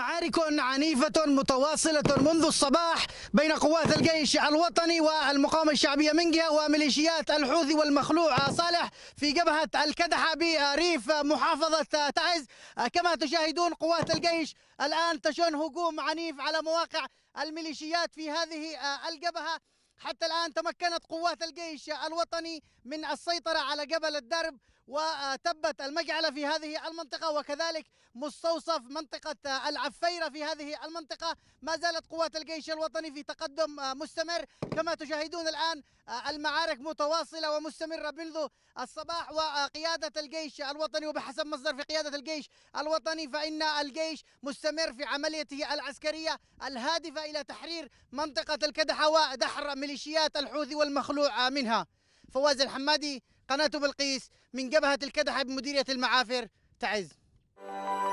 معارك عنيفة متواصلة منذ الصباح بين قوات الجيش الوطني والمقاومة الشعبية من جهة وميليشيات الحوثي والمخلوع صالح في جبهة الكدحة بريف محافظة تعز كما تشاهدون قوات الجيش الآن تشن هجوم عنيف على مواقع الميليشيات في هذه الجبهة حتى الآن تمكنت قوات الجيش الوطني من السيطرة على جبل الدرب وتبت المجعلة في هذه المنطقة وكذلك مستوصف منطقة آه، العفيرة في هذه المنطقة ما زالت قوات الجيش الوطني في تقدم آه، مستمر كما تشاهدون الآن آه، المعارك متواصلة ومستمرة منذ الصباح وقيادة الجيش الوطني وبحسب مصدر في قيادة الجيش الوطني فإن الجيش مستمر في عمليته العسكرية الهادفة إلى تحرير منطقة الكدحة ودحر ميليشيات الحوثي والمخلوع منها فواز الحمادي قناة بلقيس من جبهة الكدحة بمديرية المعافر تعز